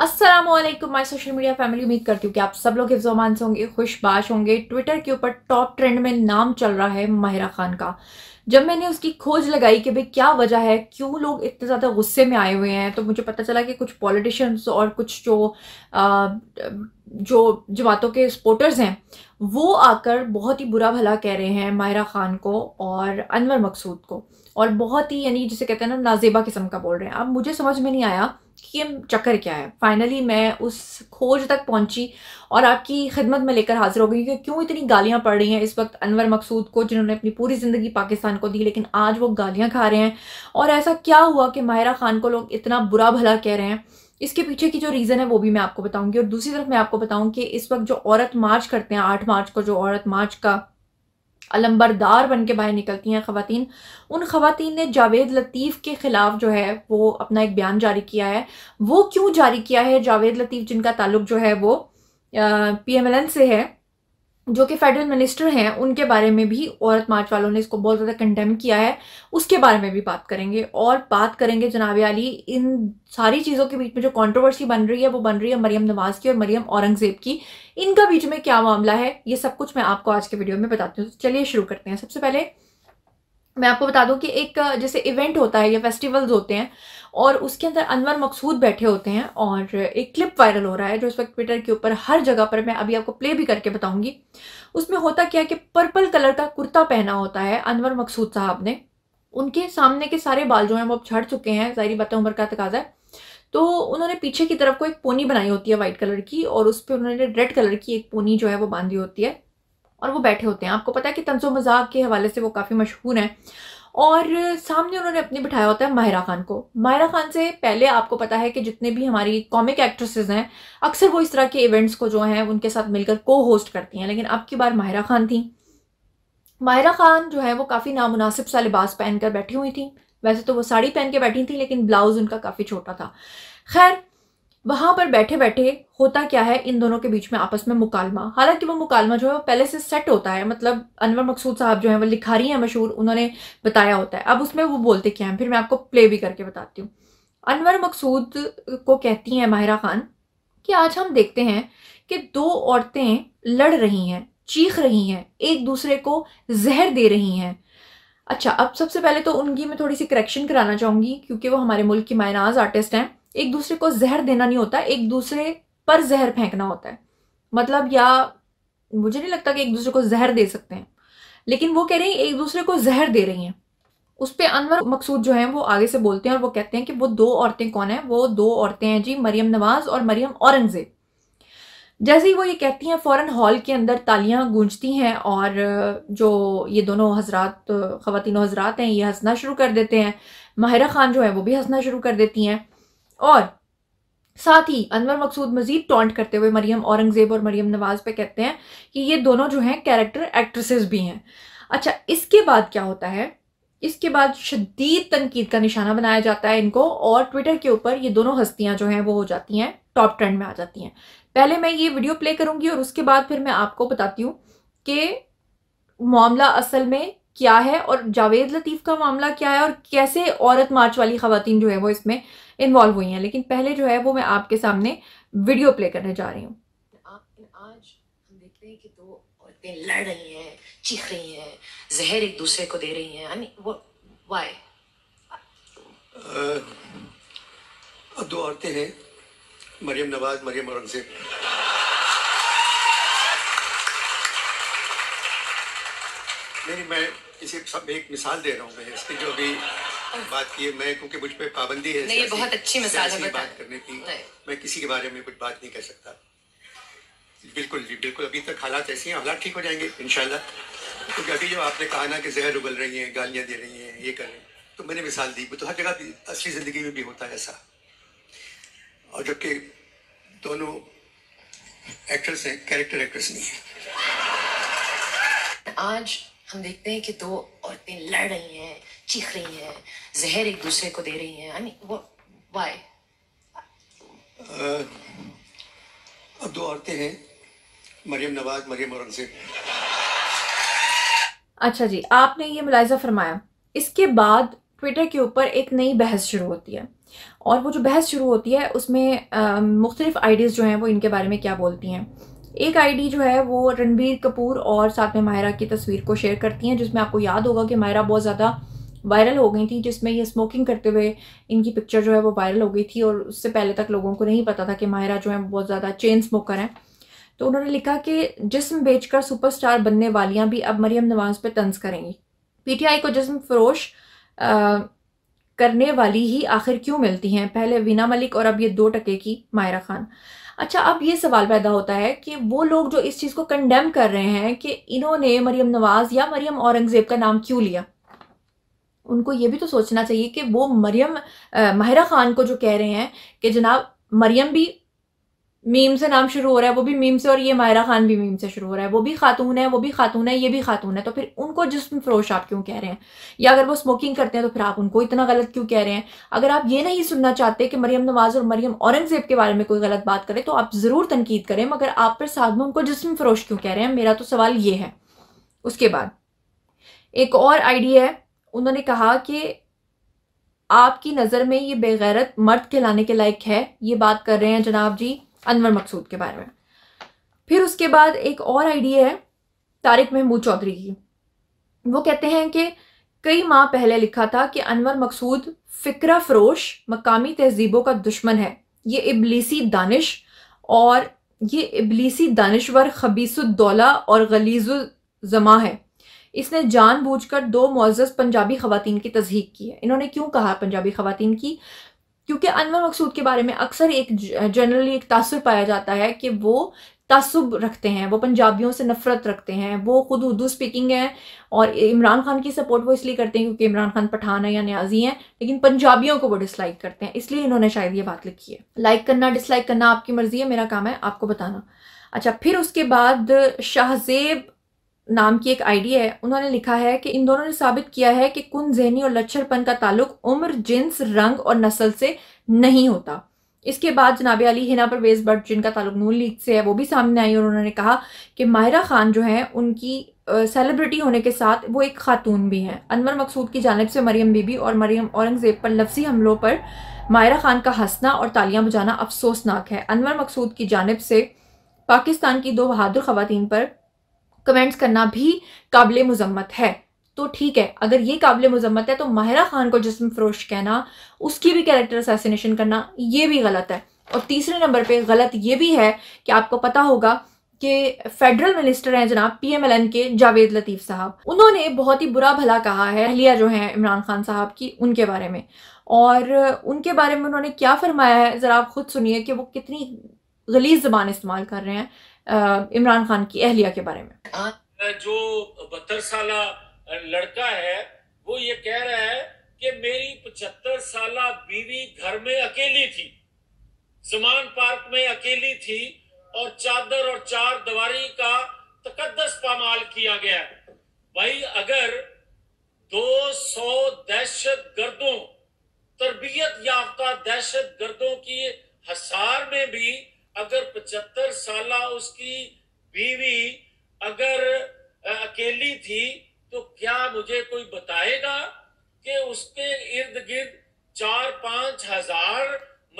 Aslam my social media family उम्मीद करती हूँ कि आप सब लोग हिफ्जोमान से होंगे खुशबाश होंगे ट्विटर के ऊपर टॉप ट्रेंड में नाम चल रहा है माहिरा खान का जब मैंने उसकी खोज लगाई कि भाई क्या वजह है क्यों लोग इतने ज़्यादा गुस्से में आए हुए हैं तो मुझे पता चला कि कुछ पॉलिटिशियंस और कुछ जो आ, जो जमातों के सपोर्टर्स हैं वो आकर बहुत ही बुरा भला कह रहे हैं माहिरा खान को और अनवर मकसूद को और बहुत ही यानी जिसे कहते हैं ना नाजेबा किस्म का बोल रहे हैं अब मुझे समझ में नहीं आया कि चक्कर क्या है फाइनली मैं उस खोज तक पहुंची और आपकी खिदमत में लेकर हाजिर हो गई कि क्यों इतनी गालियां पड़ रही हैं इस वक्त अनवर मकसूद को जिन्होंने अपनी पूरी ज़िंदगी पाकिस्तान को दी लेकिन आज वो गालियां खा रहे हैं और ऐसा क्या हुआ कि माहिरा खान को लोग इतना बुरा भला कह रहे हैं इसके पीछे की जो रीज़न है वो भी मैं आपको बताऊंगी और दूसरी तरफ मैं आपको बताऊँ कि इस वक्त जो औरत मार्च करते हैं आठ मार्च को जो औरत मार्च का अलम्बरदार बन के बाहर निकलती हैं खातन उन खातन ने जावेद लतीफ़ के ख़िलाफ़ जो है वो अपना एक बयान जारी किया है वो क्यों जारी किया है जावेद लतीफ़ जिनका ताल्लुक जो है वो पी एम एल एन से है जो कि फेडरल मिनिस्टर हैं उनके बारे में भी औरत मार्च वालों ने इसको बहुत ज़्यादा कंडेम किया है उसके बारे में भी बात करेंगे और बात करेंगे जनाब अली इन सारी चीज़ों के बीच में जो कंट्रोवर्सी बन रही है वो बन रही है मरियम नवाज की और मरियम औरंगजेब की इनका बीच में क्या मामला है ये सब कुछ मैं आपको आज के वीडियो में बताती हूँ तो चलिए शुरू करते हैं सबसे पहले मैं आपको बता दूं कि एक जैसे इवेंट होता है या फेस्टिवल्स होते हैं और उसके अंदर अनवर मकसूद बैठे होते हैं और एक क्लिप वायरल हो रहा है जो इस वक्त ट्विटर के ऊपर हर जगह पर मैं अभी आपको प्ले भी करके बताऊंगी उसमें होता क्या है कि पर्पल कलर का कुर्ता पहना होता है अनवर मकसूद साहब ने उनके सामने के सारे बाल जो हैं वो अब छड़ चुके हैं सारी बातें उम्र का तकाजा है तो उन्होंने पीछे की तरफ को एक पोनी बनाई होती है वाइट कलर की और उस पर उन्होंने रेड कलर की एक पोनी जो है वो बांधी होती है और वो बैठे होते हैं आपको पता है कि तंजो मजाक के हवाले से वो काफ़ी मशहूर हैं और सामने उन्होंने अपने बिठाया होता है माहिरा खान को माहिरा खान से पहले आपको पता है कि जितने भी हमारी कॉमिक एक्ट्रेसेस हैं अक्सर वो इस तरह के इवेंट्स को जो हैं उनके साथ मिलकर को होस्ट करती हैं लेकिन अब की बार माहिरा खान थी माहिरा खान जो है वो काफ़ी नामुनासिब सा लिबास पहन कर बैठी हुई थी वैसे तो वो साड़ी पहन के बैठी थी लेकिन ब्लाउज़ उनका काफ़ी छोटा था खैर वहां पर बैठे बैठे होता क्या है इन दोनों के बीच में आपस में मुकालमा हालांकि वो मुकालमा जो है वो पहले से सेट होता है मतलब अनवर मकसूद साहब जो है वो लिखारी हैं मशहूर उन्होंने बताया होता है अब उसमें वो बोलते क्या है फिर मैं आपको प्ले भी करके बताती हूँ अनवर मकसूद को कहती हैं माहिरा खान कि आज हम देखते हैं कि दो औरतें लड़ रही हैं चीख रही हैं एक दूसरे को जहर दे रही हैं अच्छा अब सबसे पहले तो उनकी मैं थोड़ी सी करेक्शन कराना चाहूँगी क्योंकि वो हमारे मुल्क की मायनाज आर्टिस्ट हैं एक दूसरे को जहर देना नहीं होता एक दूसरे पर जहर फेंकना होता है मतलब या मुझे नहीं लगता कि एक दूसरे को जहर दे सकते हैं लेकिन वो कह रही एक दूसरे को जहर दे रही हैं उस पर अनवर मकसूद जो है वो आगे से बोलते हैं और वो कहते हैं कि वो दो औरतें कौन हैं वो दो औरतें हैं जी मरियम नवाज और मरियम औरंगजेब जैसे ही वो ये कहती हैं फ़ौरन हॉल के अंदर तालियां गूंजती हैं और जो ये दोनों हजरात ख़वान हजरात हैं ये हंसना शुरू कर देते हैं माहिरा ख़ान जो है वो भी हंसना शुरू कर देती हैं और साथ ही अनवर मकसूद मजीद टॉन्ट करते हुए मरियम औरंगजेब और मरियम नवाज पे कहते हैं कि ये दोनों जो हैं कैरेक्टर एक्ट्रेसेस भी हैं अच्छा इसके बाद क्या होता है इसके बाद शदीद तनकीद का निशाना बनाया जाता है इनको और ट्विटर के ऊपर ये दोनों हस्तियां जो हैं वो हो जाती हैं टॉप ट्रेंड में आ जाती हैं पहले मैं ये वीडियो प्ले करूंगी और उसके बाद फिर मैं आपको बताती हूँ कि मामला असल में क्या है और जावेद लतीफ़ का मामला क्या है और कैसे औरत मार्च वाली खातन जो है वो इसमें इन्वॉल्व हुई हैं लेकिन पहले जो है वो मैं आपके सामने वीडियो प्ले करने जा रही हूँ लड़ रही हैं चीख रही हैं जहर एक दूसरे को दे रही हैं वो वाई दो औरतें हैं मरियम नवाज मरियम औरंगजेब नहीं मैं इसे एक मिसाल दे रहा हूँ मैं इसकी जो भी बात की है मैं क्योंकि मुझ पर पाबंदी है नहीं बहुत अच्छी मिसाल है बात करने की मैं किसी के बारे में कुछ बात नहीं कर सकता बिल्कुल जी बिल्कुल अभी तक हालात ऐसे हैं हालात ठीक हो जाएंगे इनशाला क्योंकि अभी जो आपने कहा ना कि जहर उगल रही हैं गालियाँ दे रही हैं ये कर रही हैं तो मैंने मिसाल दी तो हर जगह असली ज़िंदगी में भी होता है ऐसा और जबकि दोनों एक्ट्रेस हैं कैरेक्टर एक्ट्रेस नहीं है आज हम देखते हैं कि दो औरतें लड़ रही हैं चीख रही हैं जहर एक दूसरे को दे रही हैं आई मीन वाई दो औरतें हैं मरियम नवाज मरियम औरंगजेब अच्छा जी आपने ये मुलायजा फरमाया इसके बाद ट्विटर के ऊपर एक नई बहस शुरू होती है और वो जो बहस शुरू होती है उसमें मुख्तलिफ आइडियाज़ जो हैं वो इनके बारे में क्या बोलती हैं एक आईडी जो है वो रणबीर कपूर और साथ में मायरा की तस्वीर को शेयर करती हैं जिसमें आपको याद होगा कि मायरा बहुत ज़्यादा वायरल हो गई थी जिसमें ये स्मोकिंग करते हुए इनकी पिक्चर जो है वो वायरल हो गई थी और उससे पहले तक लोगों को नहीं पता था कि मायरा जो है बहुत ज़्यादा चेन स्मोकर हैं तो उन्होंने लिखा कि जिसम बेचकर सुपरस्टार बनने वालियां भी अब मरियम नवाज पर तंज करेंगी पीटीआई को जिसम फरोश करने वाली ही आखिर क्यों मिलती हैं पहले वीना मलिक और अब ये दो टके की मायरा खान अच्छा अब ये सवाल पैदा होता है कि वो लोग जो इस चीज़ को कंडेम कर रहे हैं कि इन्होंने मरियम नवाज़ या मरियम औरंगज़ेब का नाम क्यों लिया उनको ये भी तो सोचना चाहिए कि वो मरियम माहिरा ख़ान को जो कह रहे हैं कि जनाब मरियम भी मीम से नाम शुरू हो रहा है वो भी मीम से और ये मायरा खान भी मीम से शुरू हो रहा है वो भी खातून है वो भी खातून है ये भी खातून है तो फिर उनको जिसम फरोश आप क्यों कह रहे हैं या अगर वो स्मोकिंग करते हैं तो फिर आप उनको इतना गलत क्यों कह रहे हैं अगर आप ये नहीं सुनना चाहते कि मरियम नवाज और मरियम औरंगजेब के बारे में कोई गलत बात करें तो आप ज़रूर तनकीद करें मगर आप फिर साथ में उनको जिसम फरोश क्यों कह रहे हैं मेरा तो सवाल ये है उसके बाद एक और आइडिया है उन्होंने कहा कि आपकी नज़र में ये बेगैरत मर्द कहलाने के लायक है ये बात कर रहे हैं जनाब जी अनवर मकसूद के बारे में फिर उसके बाद एक और आइडिया है तारिक महमूद चौधरी की वो कहते हैं कि कई माह पहले लिखा था कि अनवर मकसूद फ़िक्रा फरोश मकामी तहजीबों का दुश्मन है ये इबलीसी दानिश और ये इबलीसी दानिशवर खबीसुद्दौला और गलीजुलजमा है इसने जानबूझकर दो मुआज़ पंजाबी खवातीन की तजहीक की है इन्होंने क्यों कहा पंजाबी खवातीन की क्योंकि अनवर मकसूद के बारे में अक्सर एक जनरली एक तासर पाया जाता है कि वो तसुब रखते हैं वो पंजाबियों से नफरत रखते हैं वो खुद उर्दू स्पीकिंग है और इमरान खान की सपोर्ट वो इसलिए करते हैं क्योंकि इमरान खान पठान है या न्याजी हैं लेकिन पंजाबियों को वो डिसलाइक करते हैं इसलिए इन्होंने शायद ये बात लिखी है लाइक करना डिसलाइक करना आपकी मर्जी है मेरा काम है आपको बताना अच्छा फिर उसके बाद शाहजेब नाम की एक आईडी है उन्होंने लिखा है कि इन दोनों ने साबित किया है कि कुन जहनी और लच्छरपन का ताल्लुक उम्र जिन्स रंग और नस्ल से नहीं होता इसके बाद जनाब अली हिना परवेज बट जिनका ताल्लुक नून लीग से है वो भी सामने आई और उन्होंने कहा कि माहिरा खान जो है उनकी सेलिब्रिटी होने के साथ वो एक खातून भी हैं अनवर मकसूद की जानब से मरियम बीबी और मरियम औरंगज़ेब पर लफ्जी हमलों पर मायरा खान का हंसना और तालियां बजाना अफसोसनाक है अनवर मकसूद की जानब से पाकिस्तान की दो बहादुर खुवान पर कमेंट्स करना भी काबिल मजम्मत है तो ठीक है अगर ये काबिल मजम्मत है तो माहिरा खान को जिसम फरोश कहना उसकी भी कैरेक्टर असैसिनेशन करना ये भी गलत है और तीसरे नंबर पे गलत ये भी है कि आपको पता होगा कि फेडरल मिनिस्टर हैं जनाब पीएमएलएन के जावेद लतीफ़ साहब उन्होंने बहुत ही बुरा भला कहा है अहलिया जो है इमरान खान साहब की उनके बारे में और उनके बारे में उन्होंने क्या फरमाया है ज़रा आप ख़ुद सुनिए कि वो कितनी गलीज ज़बान इस्तेमाल कर रहे हैं इमरान खान की अहलिया के बारे में जो बहत्तर साल लड़का है वो ये कह रहा है कि मेरी पचहत्तर साल बीवी घर में अकेली थी जमान पार्क में अकेली थी और चादर और चार दवारी का तकदस पामाल किया गया भाई अगर 200 दहशत गर्दों तरबियत याफ्ता दहशत गर्दों की हसार में भी अगर पचहत्तर साल उसकी बीवी अगर अकेली थी तो क्या मुझे कोई बताएगा कि उसके इर्द गिर्द चार पांच हजार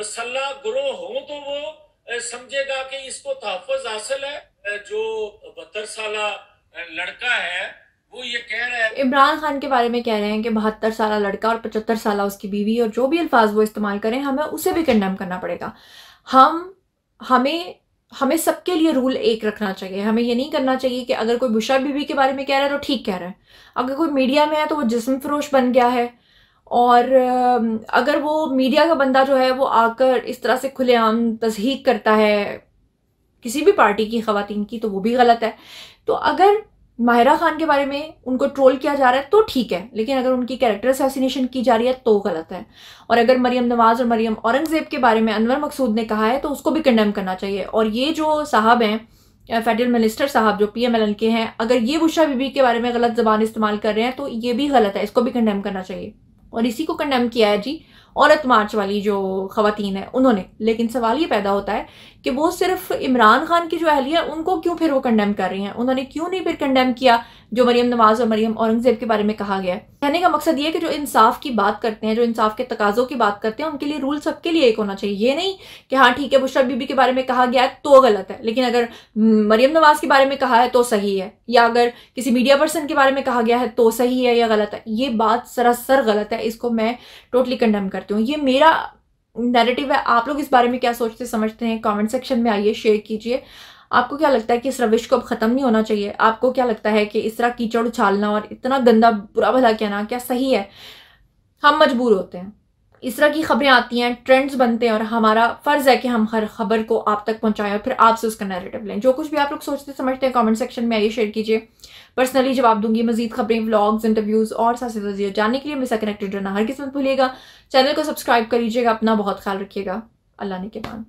मसल्ला ग्रोह हो तो वो समझेगा कि इसको तहफ़ हासिल है जो बहत्तर साल लड़का है वो ये कह रहे है इमरान खान के बारे में कह रहे हैं कि बहत्तर साल लड़का और पचहत्तर साल उसकी बीवी और जो भी अल्फाज वो इस्तेमाल करें हमें उसे भी कंडेम करना पड़ेगा हम हमें हमें सबके लिए रूल एक रखना चाहिए हमें ये नहीं करना चाहिए कि अगर कोई बुशा बीबी के बारे में कह रहा है तो ठीक कह रहा है अगर कोई मीडिया में है तो वो जिसम फरोश बन गया है और अगर वो मीडिया का बंदा जो है वो आकर इस तरह से खुलेआम तजहीक करता है किसी भी पार्टी की ख़वातीन की तो वो भी गलत है तो अगर माहिरा खान के बारे में उनको ट्रोल किया जा रहा है तो ठीक है लेकिन अगर उनकी कैरेक्टर असैसिनेशन की जा रही है तो गलत है और अगर मरियम नवाज़ और मरियम औरंगज़ेब के बारे में अनवर मकसूद ने कहा है तो उसको भी कंडेम करना चाहिए और ये जो साहब हैं फेडरल मिनिस्टर साहब जो पी एम एल एन के हैं अगर ये बुशा बीबी के बारे में गलत जबान इस्तेमाल कर रहे हैं तो ये भी गलत है इसको भी कंडेम करना चाहिए और इसी को कंडेम किया है जी औरत मार्च वाली जो खातन है उन्होंने लेकिन सवाल ये पैदा होता है कि वो सिर्फ इमरान खान की जो अहली है उनको क्यों फिर वो कंडेम कर रही हैं उन्होंने क्यों नहीं फिर कंडेम किया जो मरीम नवाज़ और मरीम औरंगज़ेब के बारे में कहा गया है कहने का मकसद ये है कि जो इंसाफ की बात करते हैं जो इंसाफ के तकाजों की बात करते हैं उनके लिए रूल सबके लिए एक होना चाहिए ये नहीं कि हाँ ठीक है बुशरा बीबी के बारे में कहा गया है तो गलत है लेकिन अगर मरीम नवाज़ के बारे में कहा है तो सही है या अगर किसी मीडिया पर्सन के बारे में कहा गया है तो सही है या गलत है ये बात सरासर गलत है इसको मैं टोटली कंडेम करती हूँ ये मेरा नैरेटिव है आप लोग इस बारे में क्या सोचते समझते हैं कमेंट सेक्शन में आइए शेयर कीजिए आपको क्या लगता है कि इस रविश को अब ख़त्म नहीं होना चाहिए आपको क्या लगता है कि इस तरह कीचड़ उछालना और इतना गंदा बुरा भला कहना क्या सही है हम मजबूर होते हैं इस तरह की खबरें आती हैं ट्रेंड्स बनते हैं और हमारा फ़र्ज़ है कि हम हर खबर को आप तक पहुंचाएं और फिर आपसे उसका नैरेटिव लें जो कुछ भी आप लोग सोचते समझते हैं कमेंट सेक्शन में आइए शेयर कीजिए पर्सनली जवाब दूंगी मजीद खबरें व्लॉग्स इंटरव्यूज़ और सासे वजीर जानने के लिए मेरे कनेक्टेड रहना हर किस्मत भूलिएगा चैनल को सब्सक्राइब कर लीजिएगा अपना बहुत ख्याल रखिएगा अल्लाह ने के बाद